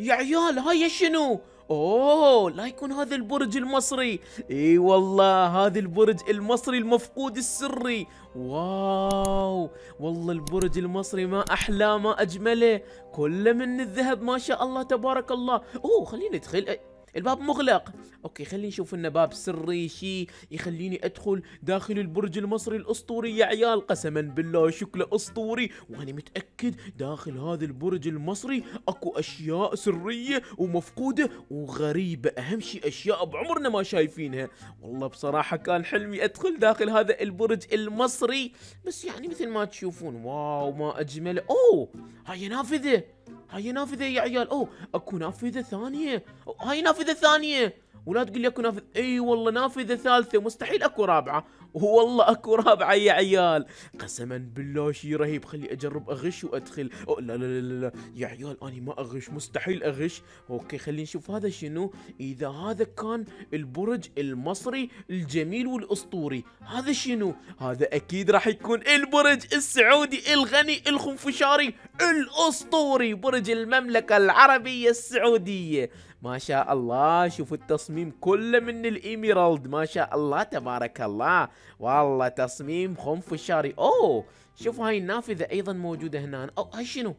يا عيال هاي شنو اوه لا يكون هذا البرج المصري اي والله هذا البرج المصري المفقود السري واو والله البرج المصري ما احلى ما اجمله كله من الذهب ما شاء الله تبارك الله اوه خليني ادخل الباب مغلق اوكي خليني نشوف انه باب سري شي يخليني ادخل داخل البرج المصري الاسطوري يا عيال قسما بالله شكله اسطوري وانا متاكد داخل هذا البرج المصري اكو اشياء سريه ومفقوده وغريبه اهم شيء اشياء بعمرنا ما شايفينها والله بصراحه كان حلمي ادخل داخل هذا البرج المصري بس يعني مثل ما تشوفون واو ما اجمل اوه هاي نافذه هاي نافذة يا عيال اوه اكو نافذة ثانية هاي نافذة ثانية ولا تقول لي اكو نافذ اي والله نافذه ثالثه مستحيل اكو رابعه والله اكو رابعه يا عيال قسما بالله شي رهيب خلي اجرب اغش وادخل أو لا, لا لا لا يا عيال انا ما اغش مستحيل اغش اوكي خلينا نشوف هذا شنو اذا هذا كان البرج المصري الجميل والاسطوري هذا شنو هذا اكيد راح يكون البرج السعودي الغني الخنفشاري الاسطوري برج المملكه العربيه السعوديه ما شاء الله شوفوا التصميم كله من الايميرالد ما شاء الله تبارك الله والله تصميم خنف الشاري اوه شوفوا هاي النافذة ايضا موجودة هنا او هاي شنو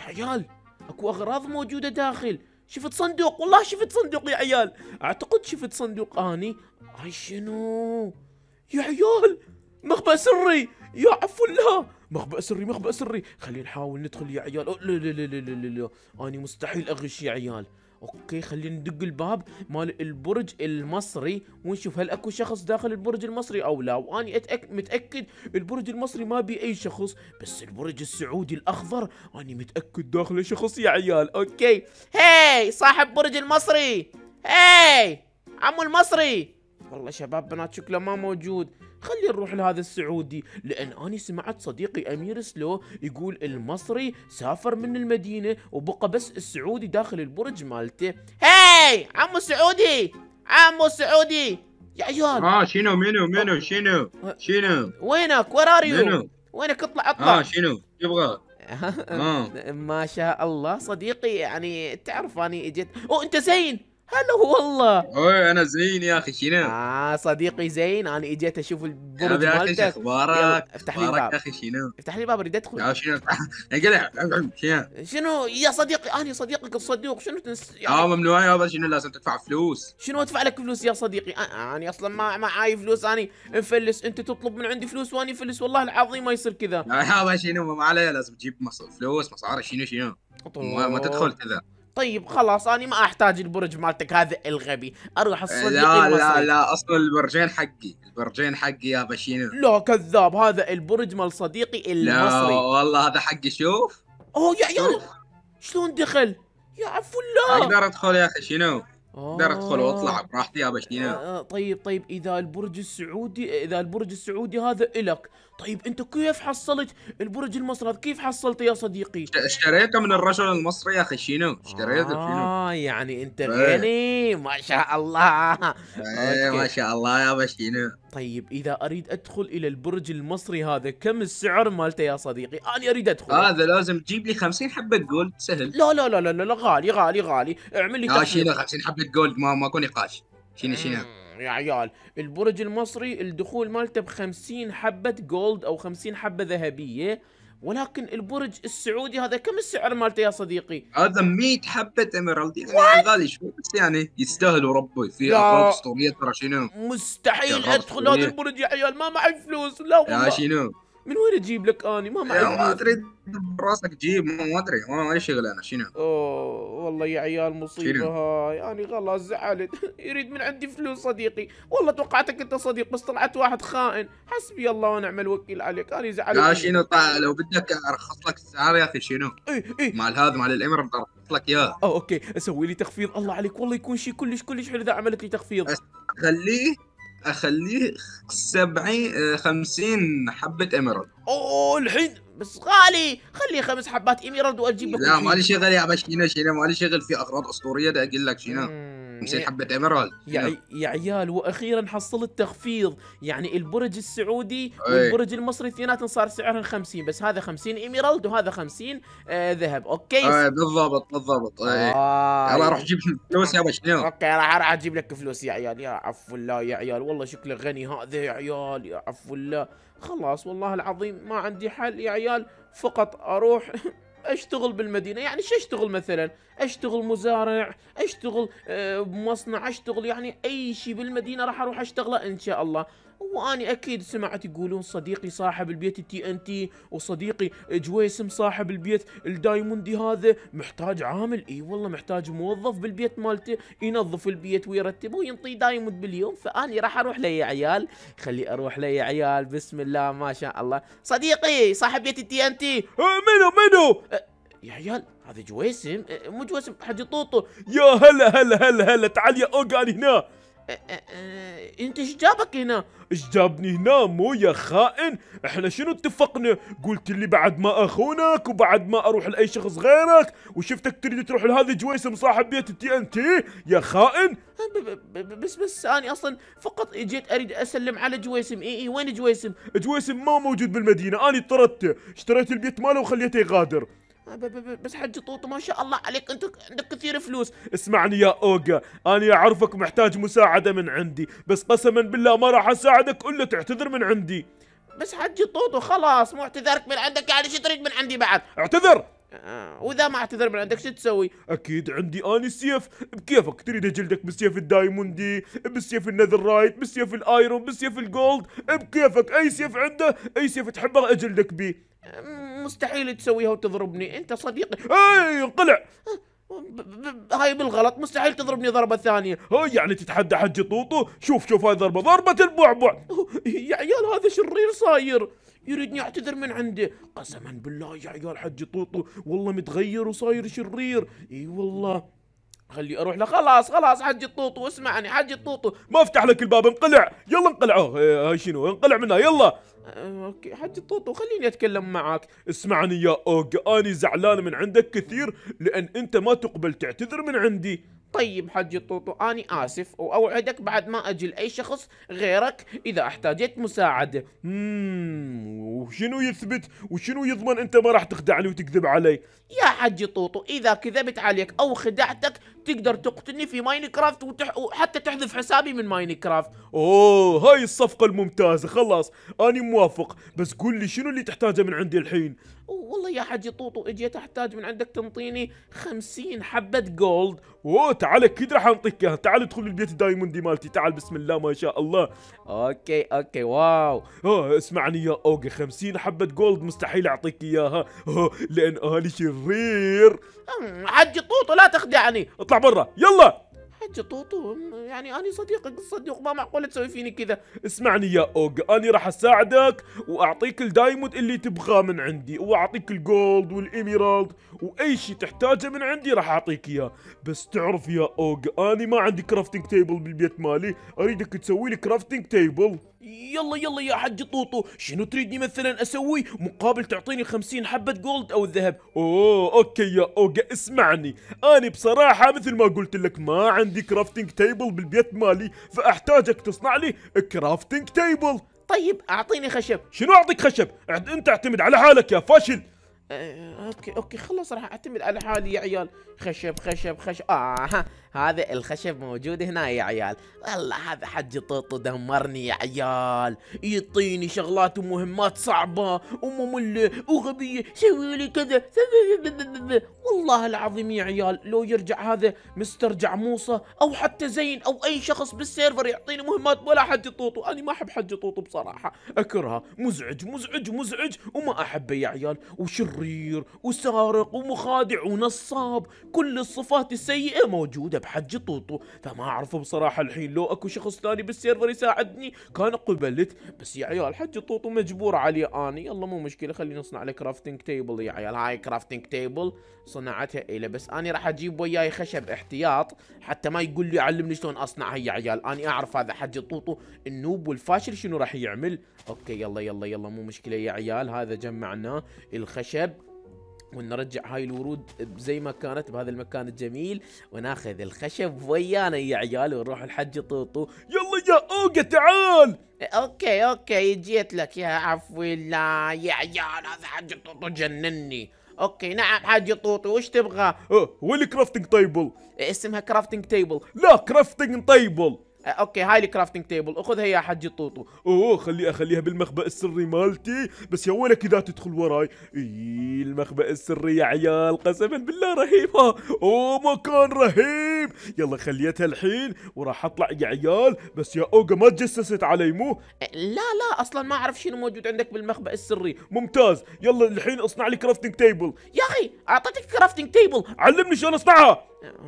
يا عيال اكو اغراض موجودة داخل شفت صندوق والله شفت صندوق يا عيال اعتقد شفت صندوق اني هاي شنو يا عيال مخبأ سري يا عفو الله مخبأ سري مخبأ سري خلينا نحاول ندخل يا عيال لا لا لا لا لا لا أنا مستحيل أغش يا عيال اوكي خلينا ندق الباب مال البرج المصري ونشوف هل اكو شخص داخل البرج المصري او لا واني متاكد البرج المصري ما بي اي شخص بس البرج السعودي الاخضر اني متاكد داخله شخص يا عيال اوكي هاي صاحب برج المصري هاي عمو المصري والله شباب بنات شكله ما موجود خلي نروح لهذا السعودي لأن أنا سمعت صديقي أمير سلو يقول المصري سافر من المدينة وبقى بس السعودي داخل البرج مالته هاي عمو سعودي عمو سعودي يا عيال اه شنو منو منو أه. شنو أه. شنو وينك وراريو منو وينك اطلع اطلع اه شنو تبغى آه. ما شاء الله صديقي يعني تعرف اني اجيت او انت زين هلا والله اوه انا زين يا اخي شنو؟ اه صديقي زين انا اجيت اشوف البرج مالتك يا اخي اخبارك؟ افتح لي الباب يا اخي شنو؟ افتح لي الباب اريد ادخل شنو؟ انقلع شنو شنو يا صديقي انا صديقك الصدوق شنو تنس يعني اه ممنوع يابا شنو لازم تدفع فلوس شنو ادفع لك فلوس يا صديقي؟ انا اصلا ما معي فلوس انا مفلس انت تطلب من عندي فلوس واني فلس والله العظيم ما يصير كذا يا شنو ما علي لازم تجيب فلوس مصاري شنو شنو ما تدخل كذا طيب خلاص انا ما احتاج البرج مالتك هذا الغبي اروح الصندوق لا لا لا اصلا البرجين حقي البرجين حقي يا بشين لا كذاب هذا البرج مال صديقي المصري لا والله هذا حقي شوف اوه يا عيال شلون دخل يا عفو الله اقدر ادخل يا اخي شنو اقدر ادخل آه. واطلع براحتي يا بشين آه، آه، طيب طيب اذا البرج السعودي اذا البرج السعودي هذا الك طيب انت كيف حصلت البرج المصري كيف حصلته يا صديقي؟ اشتريته من الرجل المصري يا اخي شنو؟ اشتريته آه شنو؟ يعني انت إيه. غني ما شاء الله ايه ما شاء الله يا شنو؟ طيب اذا اريد ادخل الى البرج المصري هذا كم السعر مالته يا صديقي؟ انا اريد ادخل هذا آه لازم تجيب لي 50 حبه جولد سهل لا لا لا لا لا غالي غالي غالي اعمل لي لا شنو 50 حبه جولد ما ماكو نقاش شنو شنو؟ يا عيال البرج المصري الدخول مالته ب 50 حبه جولد او 50 حبه ذهبيه ولكن البرج السعودي هذا كم السعر مالته يا صديقي؟ هذا 100 حبه ايميرالد يعني غالي شوي بس يعني يستاهلوا ربي في اغراض اسطوريه ترى شنو؟ مستحيل ادخل هذا البرج يا عيال ما معي فلوس لا والله يا شنو؟ من وين اجيب لك اني ما معي ما ادري براسك جيب ما ادري ما شغل انا شنو اوه والله يا عيال مصيبه هاي يعني خلاص زعلت يريد من عندي فلوس صديقي والله توقعتك انت صديق بس طلعت واحد خائن حسبي الله ونعم الوكيل عليك انا زعلت لا شنو طيب لو بدك ارخص لك السعر يا اخي شنو اي اي مال هذا مال الامر ارخص لك اياه اوكي اسوي لي تخفيض الله عليك والله يكون شيء كلش كلش حلو اذا عملت لي تخفيض خليه اخليه 70 50 آه، حبه ايميرالد اوه الحين بس غالي خليه خمس حبات ايميرالد واجيب لك لا مالي شغل يا باشا شينا شينا مالي شغل في اغراض اسطوريه ده اقول لك شينا 50 يعني حبه ايميرالد يا, يا عيال واخيرا حصلت تخفيض يعني البرج السعودي والبرج المصري اثنيناتهم صار سعرهم 50 بس هذا 50 ايميرالد وهذا 50 آه ذهب اوكي آه بالضبط بالضبط اي آه يلا روح جيب فلوس يا شنو اوكي راح اجيب لك فلوس يا عيال يا عفو الله يا عيال والله شكله غني هذا يا عيال يا عفو الله خلاص والله العظيم ما عندي حل يا عيال فقط اروح اشتغل بالمدينه يعني شو اشتغل مثلا اشتغل مزارع اشتغل بمصنع آه، اشتغل يعني اي شيء بالمدينه راح اروح اشتغله ان شاء الله واني اكيد سمعت يقولون صديقي صاحب البيت التي ان تي وصديقي جويسم صاحب البيت الدايموندي هذا محتاج عامل اي والله محتاج موظف بالبيت مالته ينظف البيت ويرتبه وينطي دايموند باليوم فاني راح اروح لي عيال خلي اروح لي عيال بسم الله ما شاء الله صديقي صاحب بيت التي ان تي أه، منو منو أه، يا عيال هذا جويسم أه، مو جويسم حجي طوطو يا هلا هلا هلا هلا تعال يا اوغ انا هنا إيه، إيه، إيه، انت ايش جابك هنا؟ ايش جابني هنا مو يا خائن؟ احنا شنو اتفقنا؟ قلت لي بعد ما اخونك وبعد ما اروح لاي شخص غيرك وشفتك تريد تروح لهذا جويسم صاحب بيت التي ان تي يا خائن؟ أه، بس بس انا اصلا فقط اجيت اريد اسلم على جويسم اي اي وين جويسم؟ جويسم ما موجود بالمدينه انا طردته اشتريت البيت ماله وخليته يغادر بس حج طوطو ما شاء الله عليك انت عندك كثير فلوس اسمعني يا اوغا انا اعرفك محتاج مساعده من عندي بس قسما بالله ما راح اساعدك الا تعتذر من عندي بس حجي طوطو خلاص مو اعتذارك من عندك يعني شو تريد من عندي بعد اعتذر آه واذا ما اعتذر من عندك شو تسوي؟ اكيد عندي اني سيف بكيفك تريد اجلدك بالسيف الدايموندي بالسيف النذر رايت بالسيف الايرون بالسيف الجولد بكيفك اي سيف عنده اي سيف تحبه اجلدك بيه مستحيل تسويها وتضربني انت صديقي اي انقلع هاي بالغلط مستحيل تضربني ضربة ثانية يعني تتحدى حجي طوطو شوف شوف هاي ضربة ضربة البعبع يا عيال هذا شرير صاير يريدني اعتذر من عنده قسما بالله يا عيال حجي طوطو والله متغير وصاير شرير اي والله خلي اروح له خلاص خلاص حجي الطوطو اسمعني حجي الطوطو ما افتح لك الباب انقلع يلا انقلعوه إيه، هاي شنو انقلع منها يلا أه، اوكي حجي الطوطو خليني اتكلم معاك اسمعني يا اوغ اني زعلان من عندك كثير لان انت ما تقبل تعتذر من عندي طيب حجي طوطو أني آسف وأوعدك بعد ما أجي لأي شخص غيرك إذا احتاجت مساعدة مم. وشنو يثبت وشنو يضمن أنت ما راح تخدعني وتكذب علي يا حجي طوطو إذا كذبت عليك أو خدعتك تقدر تقتلني في ماينكرافت وتح... وحتى تحذف حسابي من ماينكرافت أوه هاي الصفقة الممتازة خلاص أني موافق بس قول لي شنو اللي تحتاجه من عندي الحين والله يا حجي طوطو اجيت احتاج من عندك تنطيني خمسين حبة جولد اوه تعال اكيد راح انطيك اياها تعال ادخل البيت الدايموندي مالتي تعال بسم الله ما شاء الله اوكي اوكي واو اه اسمعني يا اوجي خمسين حبة جولد مستحيل اعطيك اياها لان اهلي شرير حجي طوطو لا تخدعني اطلع برا يلا حاجة طوطو يعني أنا صديقك الصدوق ما معقولة تسوي فيني كذا اسمعني يا أوغ أنا راح أساعدك وأعطيك الدايمود اللي تبغاه من عندي وأعطيك الجولد والإميرالد وأي شيء تحتاجه من عندي راح أعطيك إياه بس تعرف يا أوغ أنا ما عندي كرافتنج تيبل بالبيت مالي أريدك تسوي لي كرافتنج تيبل يلا يلا يا حج طوطو شنو تريدني مثلا اسوي مقابل تعطيني خمسين حبة جولد او الذهب اوه اوكي يا اوجا اسمعني انا بصراحة مثل ما قلت لك ما عندي كرافتنج تيبل بالبيت مالي فاحتاجك تصنع لي كرافتنج تيبل طيب اعطيني خشب شنو اعطيك خشب انت اعتمد على حالك يا فاشل أه، اوكي اوكي خلاص راح اعتمد على حالي يا عيال خشب خشب خشب اه هذا الخشب موجود هنا يا عيال والله هذا حج طوطو دمرني يا عيال يعطيني شغلات ومهمات صعبة ومملة وغبية سوي لي كذا والله العظيم يا عيال لو يرجع هذا مستر جعموصة او حتى زين او اي شخص بالسيرفر يعطيني مهمات ولا حج طوطو انا ما احب حج طوطو بصراحة اكرهه مزعج مزعج مزعج وما احبه يا عيال وشرير وسارق ومخادع ونصاب كل الصفات السيئة موجودة حجي طوطو فما اعرفه بصراحة الحين لو اكو شخص ثاني بالسيرفر يساعدني كان قبلت بس يا عيال حج طوطو مجبور عليه اني يلا مو مشكلة خلينا نصنع له كرافتنج تيبل يا عيال هاي كرافتنج تيبل صنعتها إله بس اني راح اجيب وياي خشب احتياط حتى ما يقول لي علمني شلون اصنعها يا عيال اني اعرف هذا حج طوطو النوب والفاشل شنو راح يعمل اوكي يلا يلا يلا مو مشكلة يا عيال هذا جمعناه الخشب ونرجع هاي الورود زي ما كانت بهذا المكان الجميل وناخذ الخشب ويانا يا عيال ونروح الحج طوطو يلا يا اوجا تعال اوكي اوكي جيت لك يا عفو الله يا عيال هذا حج طوطو جنني اوكي نعم حاج طوطي وش تبغى؟ أه وين الكرافتنج تيبل؟ اسمها كرافتنج تيبل لا كرافتنج تيبل آه، اوكي هاي الكرافتنج تيبل اخذها يا حجي طوطو اوه خلي اخليها بالمخبأ السري مالتي بس يا ويلك اذا تدخل وراي اي المخبأ السري يا عيال قسما بالله رهيب ها اوه مكان رهيب يلا خليتها الحين وراح اطلع يا عيال بس يا اوجا ما تجسست علي مو آه، لا لا اصلا ما اعرف شنو موجود عندك بالمخبأ السري ممتاز يلا الحين اصنع لي كرافتنج تيبل يا اخي اعطيتك كرافتنج تيبل علمني شلون اصنعها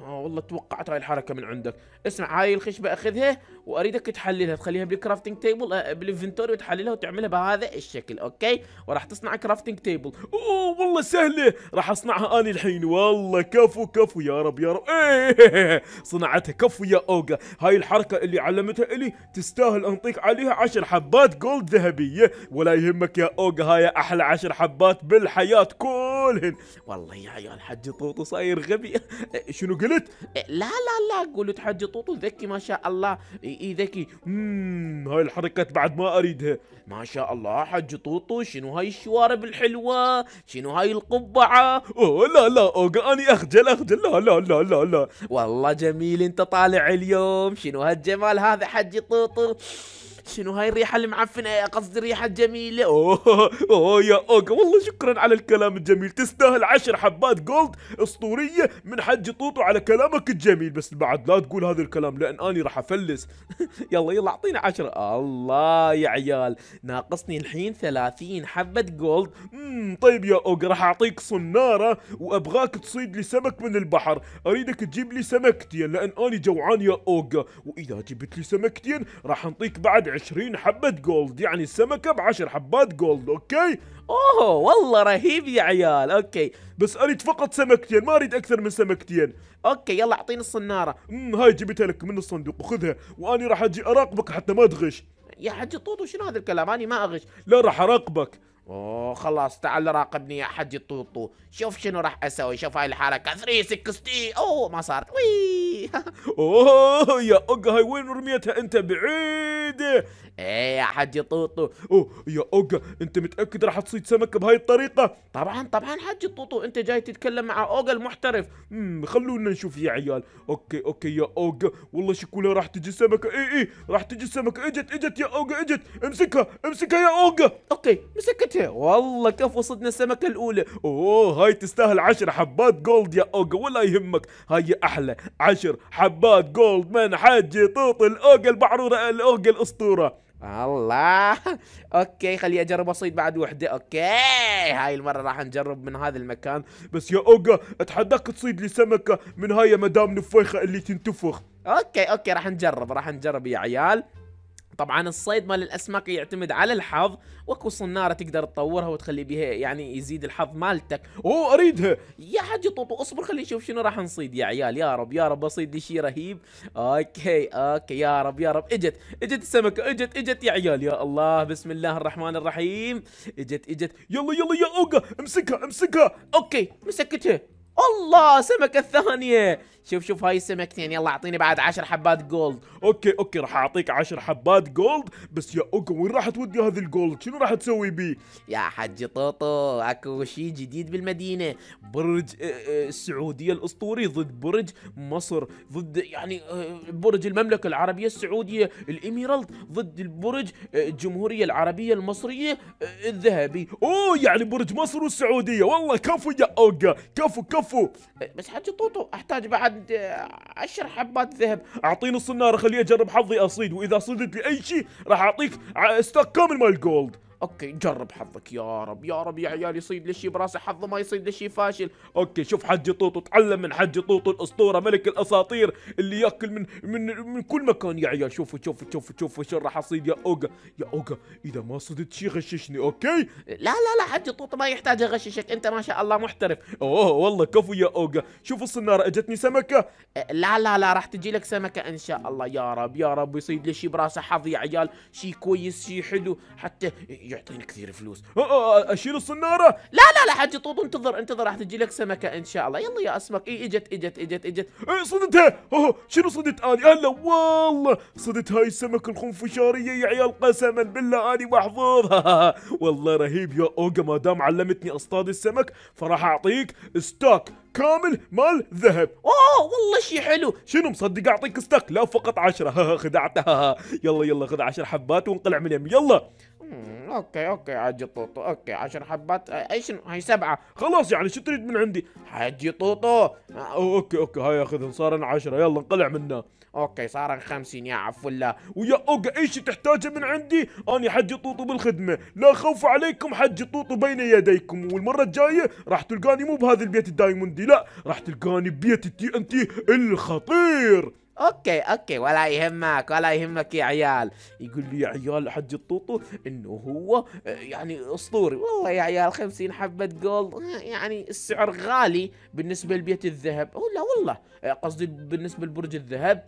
آه، والله توقعت هاي الحركه من عندك اسمع هاي الخشبه اخذها واريدك تحللها تخليها بالكرافتنج تيبل بالانفنتوري وتحللها وتعملها بهذا الشكل اوكي وراح تصنع كرافتنج تيبل اوه والله سهله راح اصنعها انا الحين والله كفو كفو يا رب يا رب ايه صنعتها كفو يا اوجا هاي الحركه اللي علمتها الي تستاهل انطيك عليها عشر حبات جولد ذهبيه ولا يهمك يا اوجا هاي احلى عشر حبات بالحياه كلهن والله يا عيال حج طوطو صاير غبي شنو قلت لا لا لا قلت حج طوطو ذكي ما شاء الله لا اي ذكي اممم هاي الحركات بعد ما اريدها ما شاء الله حج طوطو شنو هاي الشوارب الحلوه شنو هاي القبعه اوه لا لا اوقا اني اخجل اخجل لا لا لا لا لا والله جميل انت طالع اليوم شنو هالجمال هذا حج طوطو شنو هاي الريحه المعفنه قصدي الريحه الجميله اوه اوه يا اوكا والله شكرا على الكلام الجميل تستاهل عشر حبات جولد اسطوريه من حج طوطو على كلامك الجميل بس بعد لا تقول هذا الكلام لان اني راح افلس يلا يلا اعطينا عشرة الله يا عيال ناقصني الحين ثلاثين حبة جولد امم طيب يا اوكا راح اعطيك صنارة وابغاك تصيد لي سمك من البحر اريدك تجيب لي سمكتين لان اني جوعان يا اوكا واذا جبت لي سمكتين راح نعطيك بعد 20 حبة جولد يعني السمكة بعشر حبات جولد اوكي اوه والله رهيب يا عيال اوكي بس اريد فقط سمكتين ما اريد اكثر من سمكتين اوكي يلا اعطيني الصنارة امم هاي جبتها لك من الصندوق وخذها واني راح اجي اراقبك حتى ما تغش يا حجي طوطو شنو هذا الكلام انا ما اغش لا راح اراقبك اوه خلاص تعال راقبني يا حجي الطوطو شوف شنو راح اسوي شوف هاي الحركه 360 اوه ما صارت وي اوه يا اوجا هاي وين رميتها انت بعيد ايه يا حجي طوطو اوه يا اوجا انت متاكد راح تصيد سمكه بهاي الطريقه طبعا طبعا حجي طوطو انت جاي تتكلم مع اوجا المحترف امم خلونا نشوف يا عيال اوكي اوكي يا اوجا والله شكلها راح تجي سمكه اي اي راح تجي السمكه اجت اجت يا اوجا اجت امسكها امسكها يا اوجا اوكي مسكت لقيتها والله كفو وصلتنا السمكه الاولى اوه هاي تستاهل عشر حبات جولد يا اوجا ولا يهمك هاي احلى عشر حبات جولد من حجي طوط الاوجا البعروره الاوجا الاسطوره الله اوكي خلي اجرب اصيد بعد وحده اوكي هاي المره راح نجرب من هذا المكان بس يا اوجا اتحداك تصيد لي سمكه من هاي مدام نفيخه اللي تنتفخ اوكي اوكي راح نجرب راح نجرب يا عيال طبعا الصيد مال الاسماك يعتمد على الحظ واكو صناره تقدر تطورها وتخلي بها يعني يزيد الحظ مالتك اوه اريدها يا حجي طوطو اصبر خلينا نشوف شنو راح نصيد يا عيال يا رب يا رب اصيد لي شيء رهيب اوكي اوكي يا رب يا رب اجت اجت السمكه اجت اجت يا عيال يا الله بسم الله الرحمن الرحيم اجت اجت يلا يلا يا اوقا امسكها امسكها اوكي مسكتها الله سمكة ثانية شوف شوف هاي السمكتين يلا اعطيني بعد عشر حبات جولد اوكي اوكي راح اعطيك عشر حبات جولد بس يا اوكي وين راح تودي هذا الجولد شنو راح تسوي بيه يا حج طوطو اكو شيء جديد بالمدينة برج آه، آه، السعودية الاسطوري ضد برج مصر ضد يعني آه، برج المملكة العربية السعودية الاميرالد ضد البرج الجمهورية العربية المصرية الذهبي اوه يعني برج مصر والسعودية والله كفو يا اوكي كفو كفو عفو بس حجي طوطو احتاج بعد آه، عشر حبات ذهب اعطيني الصنارة خليني اجرب حظي اصيد واذا صدت باي شيء راح اعطيك آه، ستوك كامل مال جولد اوكي جرب حظك يا رب يا رب يا عيال يصيد لي شيء براسه حظه ما يصيد لي شيء فاشل اوكي شوف حجي طوطو تعلم من حجي طوطو الاسطوره ملك الاساطير اللي ياكل من من من كل مكان يا عيال شوفوا شوفوا شوفوا شوفوا شو راح اصيد يا اوجا يا اوجا اذا ما صدت شيء غششني اوكي لا لا لا حجي طوطو ما يحتاج اغششك انت ما شاء الله محترف اوه والله كفو يا اوجا شوف الصناره اجتني سمكه لا لا لا راح تجي لك سمكه ان شاء الله يا رب يا رب يصيد لي شيء براسه حظ يا عيال شيء كويس شيء حلو حتى يعطيني كثير فلوس أه، أه، أه، اشيل الصناره لا لا لا حجي طوط انتظر انتظر راح تجي لك سمكه ان شاء الله يلا يا اسمك اي اجت اجت اجت اجت اي صدتها اوه شنو صدت اني هلا والله صدت هاي السمكه الخنفشاريه يا عيال قسما بالله اني محظوظ والله رهيب يا اوجا ما دام علمتني اصطاد السمك فراح اعطيك ستوك كامل مال ذهب اوه والله شي حلو شنو مصدق اعطيك ستوك لا فقط عشرة خدعتها يلا يلا خذ عشر حبات وانقلع من يم يلا اوكي اوكي حجي طوطو اوكي عشر حبات اي شنو هاي سبعة خلاص يعني شو تريد من عندي حجي طوطو اوكي اوكي هاي اخذهم صارن عشرة يلا انقلع منا اوكي صارن خمسين يا عفو الله ويا اوكي ايش تحتاجه من عندي انا حجي طوطو بالخدمة لا خوف عليكم حجي طوطو بين يديكم والمرة الجاية راح تلقاني مو بهذا البيت الدايموندي لا راح تلقاني ببيت التي انتي الخطير اوكي اوكي ولا يهمك ولا يهمك يا عيال يقول لي يا عيال حج الطوطو انه هو آه، يعني اسطوري والله يا عيال خمسين حبة جولد آه، يعني السعر غالي بالنسبة لبيت الذهب لا والله آه، قصدي بالنسبة لبرج الذهب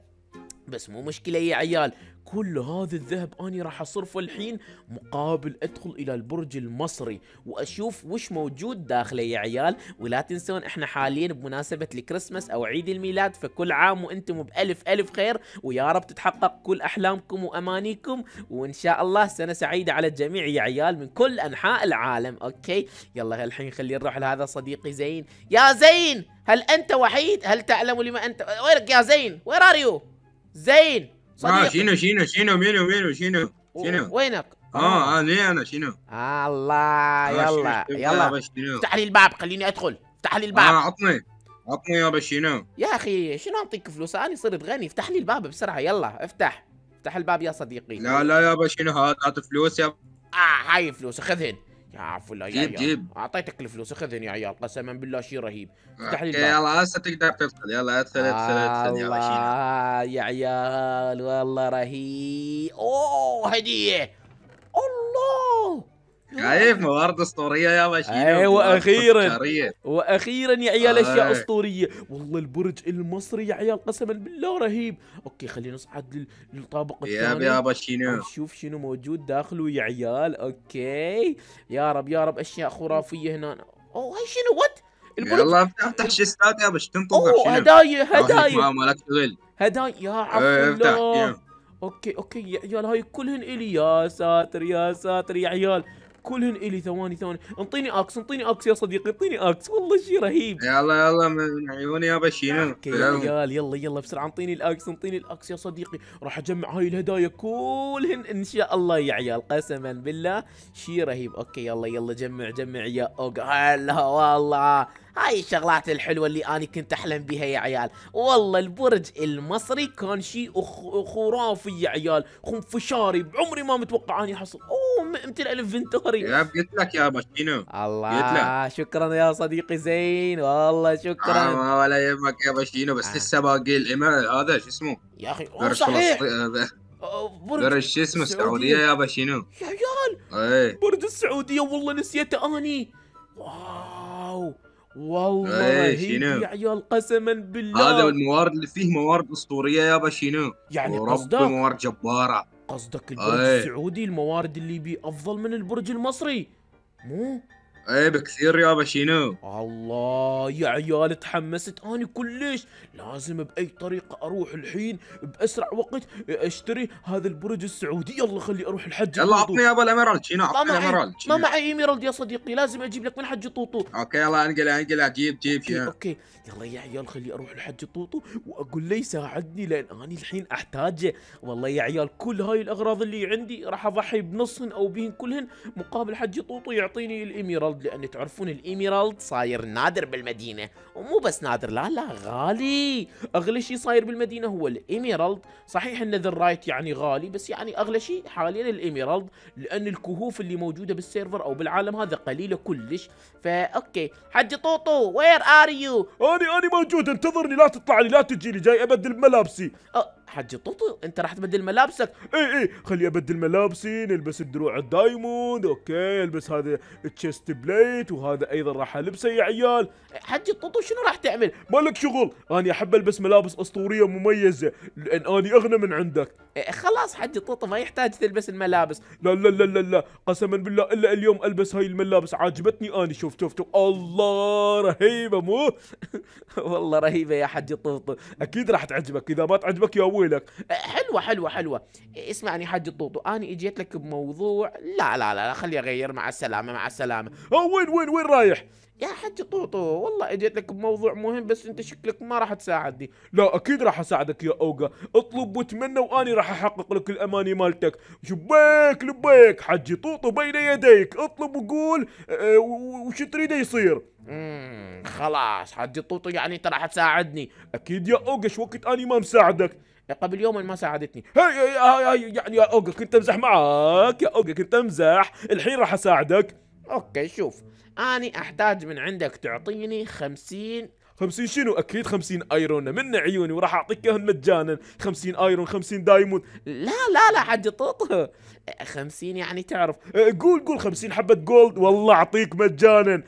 بس مو مشكلة يا عيال كل هذا الذهب أنا راح أصرفه الحين مقابل أدخل إلى البرج المصري وأشوف وش موجود داخله يا عيال ولا تنسون إحنا حاليا بمناسبة الكريسماس أو عيد الميلاد فكل عام وأنتم بألف ألف خير ويا رب تتحقق كل أحلامكم وأمانيكم وإن شاء الله سنة سعيدة على الجميع يا عيال من كل أنحاء العالم أوكي يلا الحين خلينا نروح لهذا صديقي زين يا زين هل أنت وحيد هل تعلم لما أنت وينك يا زين وير ار يو زين صديقي اه شنو شنو شنو مينو مينو شنو شنو وينك؟ اه اه ليه انا شنو؟ آه الله يلا يلا افتح لي الباب خليني ادخل افتح لي الباب اه عطني عطني يابا شنو؟ يا اخي شنو اعطيك فلوس؟ انا صرت غني افتح لي الباب بسرعه يلا افتح افتح الباب يا صديقي لا لا يابا شنو هات هات فلوس يابا اه هاي فلوس خذهن يا عفوا يا جيب جيب اعطيتك الفلوس اخذني يا عيال قسما بالله شيء رهيب افتح لي يلا هسه تقدر تدخل يلا ادخل ادخل ادخل يلا يا عيال والله رهيب اوه هديه الله شايف موارد اسطوريه يا ماشي ايوه واخيرا واخيرا يا عيال اشياء اسطوريه والله البرج المصري يا عيال قسما بالله رهيب اوكي خلينا نصعد للطابق الثاني يا يابا شنو نشوف طيب، شنو موجود داخله يا عيال اوكي يا رب يا رب اشياء خرافيه هنا اوه هاي شنو وات البرج يلا افتح افتح شيستات يا باش تنطق شنو هدايا هدايا هدايا يا عبد إيه، الله اوكي اوكي يا عيال هاي كلهن الي يا ساتر يا ساتر يا عيال كلهن الي ثواني ثواني انطيني اكس انطيني اكس يا صديقي انطيني اكس والله شيء رهيب يلا يلا من عيوني يا بشير يا رجال يلا يلا بسرعه انطيني الاكس انطيني الاكس يا صديقي راح اجمع هاي الهدايا كلهن ان شاء الله يا عيال قسما بالله شيء رهيب اوكي يلا يلا جمع جمع يا اوغ هلا والله هاي الشغلات الحلوة اللي أنا كنت أحلم بها يا عيال والله البرج المصري كان شيء خرافي يا عيال خنفشاري بعمري ما متوقع أني احصل أوه ممتلئ الانفنتوري يا قلت لك يا بشينو الله شكرا يا صديقي زين والله شكرا آه ولا يهمك يا بشينو بس آه. لسه آه. باقي هذا شو اسمه يا أخي صحيح آه، برج شو اسمه السعودية يا شنو؟ يا عيال ايه برج السعودية والله نسيته اني واو والله ايه شنو يا عيال قسما بالله هذا الموارد اللي فيه موارد اسطوريه يابا شنو يعني قصدك موارد جباره قصدك البرج ايه السعودي الموارد اللي بيه افضل من البرج المصري مو ايه بكثير يابا شنو الله يا عيال تحمست انا كلش لازم باي طريقه اروح الحين باسرع وقت اشتري هذا البرج السعودي يلا خلي اروح الحج يلا عطني يابا الاميرالد شنو عطني الاميرالد ما معي ايميرالد يا صديقي لازم اجيب لك من حج طوطو اوكي يلا انقل انقل جيب جيب اوكي, أوكي. يلا يا عيال خلي اروح الحج طوطو واقول له يساعدني لان اني الحين احتاجه والله يا عيال كل هاي الاغراض اللي عندي راح اضحي بنصهن او بهن كلهن مقابل حج طوطو يعطيني الاميرالد الايميرالد لان تعرفون الايميرالد صاير نادر بالمدينه ومو بس نادر لا لا غالي اغلى شيء صاير بالمدينه هو الايميرالد صحيح ان ذا رايت يعني غالي بس يعني اغلى شيء حاليا الايميرالد لان الكهوف اللي موجوده بالسيرفر او بالعالم هذا قليله كلش فا اوكي حجي طوطو وير ار يو اني اني موجود انتظرني لا تطلع لي لا تجي لي جاي ابدل ملابسي حجي طوطو انت راح تبدل ملابسك اي اي خلي ابدل ملابسي نلبس الدروع الدايموند اوكي البس هذا التشست بليت وهذا ايضا راح البسه يا عيال حجي طوطو شنو راح تعمل مالك شغل انا احب البس ملابس اسطوريه مميزه لان انا اغنى من عندك إيه، خلاص حجي طوطو ما يحتاج تلبس الملابس لا لا لا لا لا قسما بالله الا اليوم البس هاي الملابس عاجبتني اني شوف شوف الله رهيبه مو والله رهيبه يا حجي طوطو اكيد راح تعجبك اذا ما تعجبك يا ابوي اسوي لك حلوه حلوه حلوه اسمعني حاج الطوطو انا اجيت لك بموضوع لا لا لا, لا خلي اغير مع السلامه مع السلامه أو وين وين وين رايح يا حاج طوطو والله اجيت لك بموضوع مهم بس انت شكلك ما راح تساعدني لا اكيد راح اساعدك يا اوغا اطلب واتمنى واني راح احقق لك الاماني مالتك شبيك لبيك حاج طوطو بين يديك اطلب وقول اه وش تريده يصير خلاص حاج طوطو يعني انت راح تساعدني اكيد يا اوغا شو وقت اني ما مساعدك قبل يوم ما ساعدتني هاي هاي هاي يعني يا اوجا كنت امزح معاك يا اوجا كنت امزح الحين راح اساعدك اوكي شوف اني احتاج من عندك تعطيني خمسين خمسين شنو اكيد خمسين ايرون من عيوني وراح اعطيك اياهم مجانا خمسين ايرون خمسين دايموند لا لا لا حد يطوطها خمسين يعني تعرف إيه، قول قول خمسين حبة جولد والله اعطيك مجانا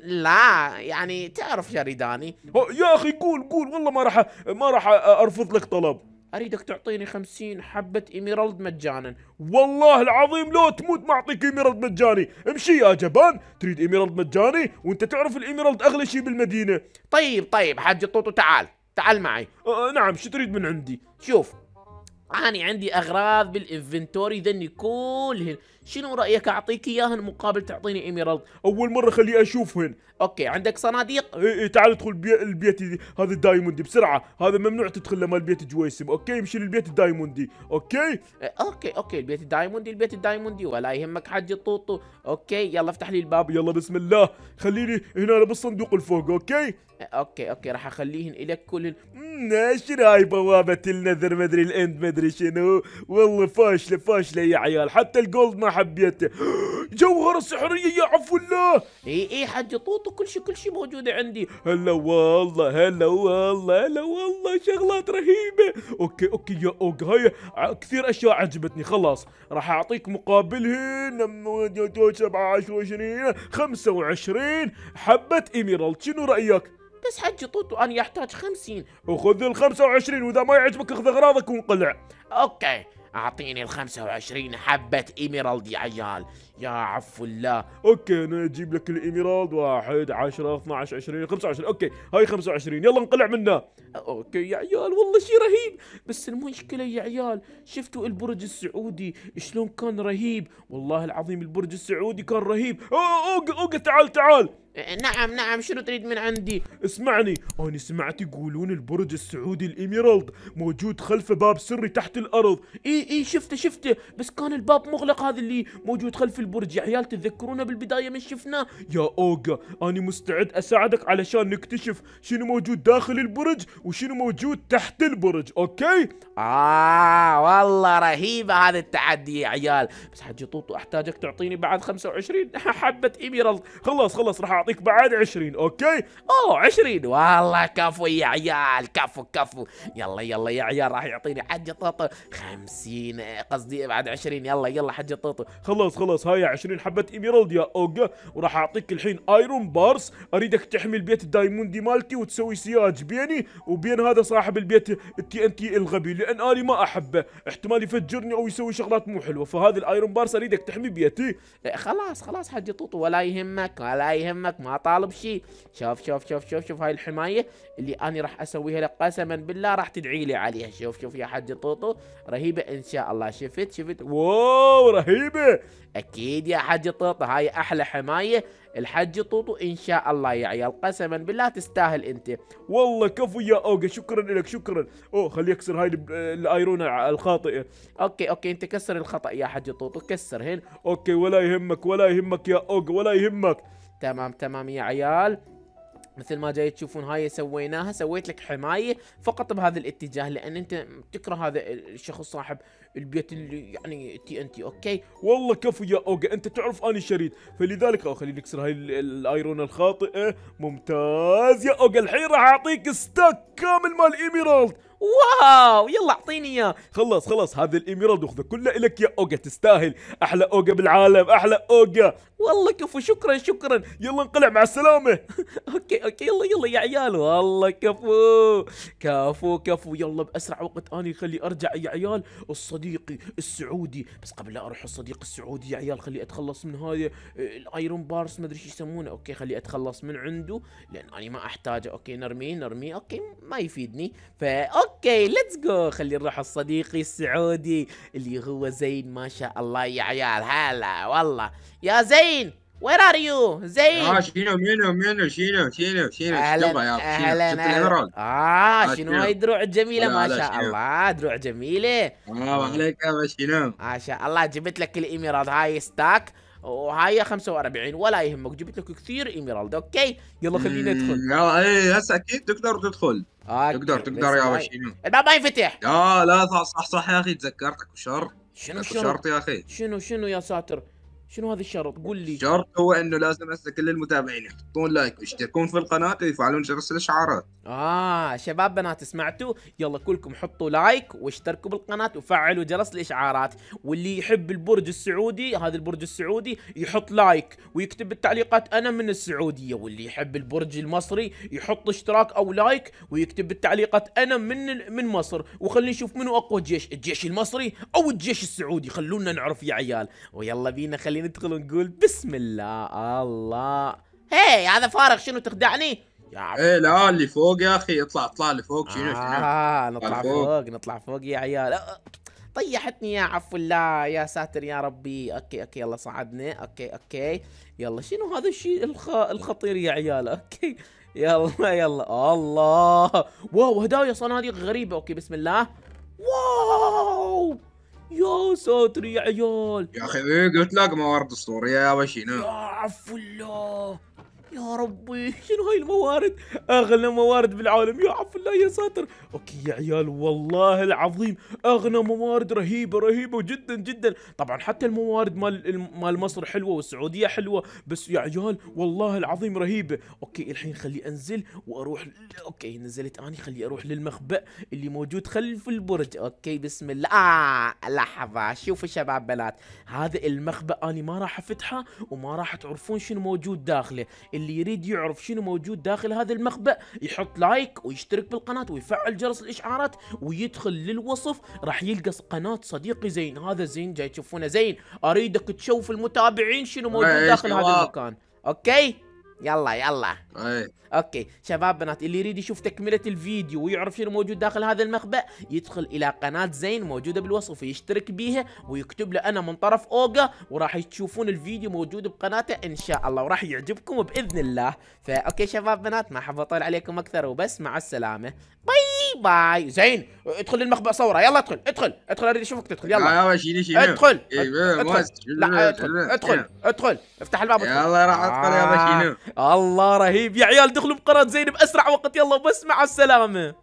لا يعني تعرف شريداني يا اخي قول قول والله ما راح ما راح ارفض لك طلب اريدك تعطيني خمسين حبة ايميرالد مجانا والله العظيم لو تموت ما اعطيك ايميرالد مجاني امشي يا جبان تريد ايميرالد مجاني وانت تعرف الايميرالد اغلى شيء بالمدينة طيب طيب حاج طوطو تعال تعال معي أه نعم شو تريد من عندي شوف اني عندي أغراض بالإنفنتوري ذني كلهن شنو رأيك أعطيك إياهن مقابل تعطيني إيميرالد أول مرة خلي أشوفهن أوكي عندك صناديق اي اي تعال ادخل بي... البيت هذا الدايموندي بسرعة هذا ممنوع تدخل لما مال البيت جويسم أوكي امشي للبيت الدايموندي أوكي أوكي أوكي البيت الدايموندي البيت الدايموندي ولا يهمك حاج الطوطو أوكي يلا افتح لي الباب يلا بسم الله خليني هنا بالصندوق الفوق أوكي أوكي أوكي راح أخليهن إلك كلهن ايش راي بوابة النذر مدري الإند مدري ادري شنو والله فاشله فاشله يا عيال حتى الجولد ما حبيته جوهره سحريه يا عفو الله اي اي حاج طوط وكل شيء كل شيء موجود عندي هلا والله هلا والله هلا والله شغلات رهيبه اوكي اوكي يا اوك هاي كثير اشياء عجبتني خلاص راح اعطيك مقابلهن 27 25 حبه ايميرالد شنو رايك بس حجي طوطو أنا يحتاج خمسين وخذ الخمسة وعشرين وإذا ما يعجبك اخذ أغراضك وانقلع أوكي أعطيني الخمسة وعشرين حبة إيميرالد يا عيال يا عفو الله أوكي أنا أجيب لك الإيميرالد واحد عشرة 12 عشر عشرين خمسة أوكي هاي خمسة وعشرين يلا انقلع منه أوكي يا عيال والله شي رهيب بس المشكلة يا عيال شفتوا البرج السعودي شلون كان رهيب والله العظيم البرج السعودي كان رهيب اوه اوه تعال تعال نعم نعم شنو تريد من عندي؟ اسمعني أنا سمعت يقولون البرج السعودي الإميرالد موجود خلف باب سري تحت الأرض إي إي شفته شفته بس كان الباب مغلق هذا اللي موجود خلف البرج يا عيال تتذكرونه بالبداية من شفناه يا أوغا أنا مستعد أساعدك علشان نكتشف شنو موجود داخل البرج وشنو موجود تحت البرج أوكي؟ آه والله رهيبة هذا التحدي يا عيال بس حجي طوطو أحتاجك تعطيني بعد 25 حبة إميرالد خلاص خلاص راح اعطيك بعد 20 اوكي اوه 20 والله كفو يا عيال كفو كفو يلا يلا يا عيال راح يعطيني حج طوطو 50 قصدي بعد 20 يلا يلا حج طوطو خلاص خلاص هاي 20 حبه ايميرالد يا اوجا وراح اعطيك الحين ايرون بارس اريدك تحمي البيت الدايموندي مالتي وتسوي سياج بيني وبين هذا صاحب البيت التي ان تي الغبي لان اني ما احبه احتمال يفجرني او يسوي شغلات مو حلوه فهذا الايرون بارس اريدك تحمي بيتي إيه، خلاص خلاص حجي طوطو ولا يهمك ولا يهمك لك ما طالب شيء شوف شوف شوف شوف شوف هاي الحمايه اللي انا راح اسويها لك قسما بالله راح تدعي لي عليها شوف شوف يا حج طوطو رهيبه ان شاء الله شفت شفت واو رهيبه اكيد يا حج طوطو هاي احلى حمايه الحج طوطو ان شاء الله يا عيال قسما بالله تستاهل انت والله كفو يا اوجا شكرا لك شكرا اوه خليه اكسر هاي الايرونه الخاطئه اوكي اوكي انت كسر الخطا يا حج طوطو كسر هين اوكي ولا يهمك ولا يهمك يا اوجا ولا يهمك تمام تمام يا عيال مثل ما جاي تشوفون هاي سويناها سويت لك حماية فقط بهذا الاتجاه لان انت تكره هذا الشخص صاحب البيت اللي يعني تي ان تي اوكي والله كفو يا اوجا انت تعرف اني شريد فلذلك اه خليني نكسر هاي الايرون الخاطئة ممتاز يا اوجا الحين راح اعطيك ستاك كامل مال ايميرالد واو يلا اعطيني اياه خلص خلص هذا الايميرالد وخذه كله لك يا اوجا تستاهل احلى اوجا بالعالم احلى اوجا والله كفو شكرا شكرا يلا انقلع مع السلامه اوكي اوكي يلا يلا يا عيال والله كفو كفو كفو يلا باسرع وقت اني خلي ارجع يا عيال الصديقي السعودي بس قبل لا اروح الصديق السعودي يا عيال خلي اتخلص من هذا آه، الايرون بارس ما ادري ايش يسمونه اوكي خلي اتخلص من عنده لان اني ما احتاجه اوكي نرميه نرميه اوكي ما يفيدني فا اوكي اوكي ليتس جو خلي نروح الصديقي السعودي اللي هو زين ما شاء الله يا عيال هلا والله يا زين وير ار يو زين اه شنو منو منو شنو شنو شنو اهلا اهلا اه شنو هاي دروع جميله ما شاء الله دروع جميله الله عليك يا شنو ما شاء الله جبت لك الاميرات هاي ستاك وهاي 45 ولا يهمك جبت لك كثير ايميرالد اوكي يلا خلينا ندخل اه اي هسه اكيد تقدر تدخل تقدر تقدر يا وشينو الباب ما ينفتح لا لا صح صح صح يا اخي تذكرتك وشر شنو شنو شرط يا اخي شنو شنو يا ساتر شنو هذا الشرط قول لي الشرط هو انه لازم هسه كل المتابعين يحطون لايك ويشتركون في القناه ويفعلون جرس الاشعارات اه شباب بنات سمعتوا يلا كلكم حطوا لايك واشتركوا بالقناه وفعلوا جرس الاشعارات واللي يحب البرج السعودي هذا البرج السعودي يحط لايك ويكتب بالتعليقات انا من السعوديه واللي يحب البرج المصري يحط اشتراك او لايك ويكتب بالتعليقات انا من من مصر وخلينا نشوف منو اقوى جيش الجيش المصري او الجيش السعودي خلونا نعرف يا عيال ويلا بينا خلينا خلينا ندخل ونقول بسم الله الله هي هذا فارغ شنو تخدعني يا عم ايه لا اللي فوق يا اخي اطلع اطلع لفوق شنو آه شنو نطلع فوق. فوق نطلع فوق يا عيال أه، طيحتني يا عفو الله يا ساتر يا ربي اوكي اوكي يلا صعدنا اوكي اوكي يلا شنو هذا الشيء الخ... الخطير يا عيال اوكي يلا يلا الله واو هدايا صناديق غريبه اوكي بسم الله واو يا ساتر يا عيال يا اخي إيه، قلت لك موارد اسطوريه يا وشينا نعم. يا عفو الله يا ربي شنو هاي الموارد اغلى موارد بالعالم يا عف الله يا ساتر اوكي يا عيال والله العظيم اغنى موارد رهيبه رهيبه جدا جدا طبعا حتى الموارد مال مال مصر حلوه والسعوديه حلوه بس يا عيال والله العظيم رهيبه اوكي الحين خلي انزل واروح اوكي نزلت اني خلي اروح للمخبأ اللي موجود خلف البرج اوكي بسم الله آه لحظه شوفوا شباب بنات هذا المخبأ اني ما راح افتحه وما راح تعرفون شنو موجود داخله اللي يريد يعرف شنو موجود داخل هذا المخبأ يحط لايك ويشترك بالقناة ويفعل جرس الإشعارات ويدخل للوصف راح يلقى قناة صديقي زين هذا زين جاي تشوفونه زين أريدك تشوف المتابعين شنو موجود داخل هذا المكان أوكي يلا يلا أي. اوكي شباب بنات اللي يريد يشوف تكملة الفيديو ويعرف شنو موجود داخل هذا المخبأ يدخل الى قناة زين موجودة بالوصف ويشترك بيها ويكتب له انا من طرف اوجا وراح تشوفون الفيديو موجود بقناته ان شاء الله وراح يعجبكم باذن الله فاوكي شباب بنات ما حاب اطول عليكم اكثر وبس مع السلامة باي طيب، باي زين ادخل للمخبأ صوره يلا ادخل ادخل ادخل اريد اشوفك تدخل يلا آه، ادخل إيه، ادخل إيه، ادخل ادخل ادخل افتح الباب يلا راح ادخل يلا آه. باشينو الله رهيب يا عيال دخلوا بقناه زين باسرع وقت يلا مع السلامه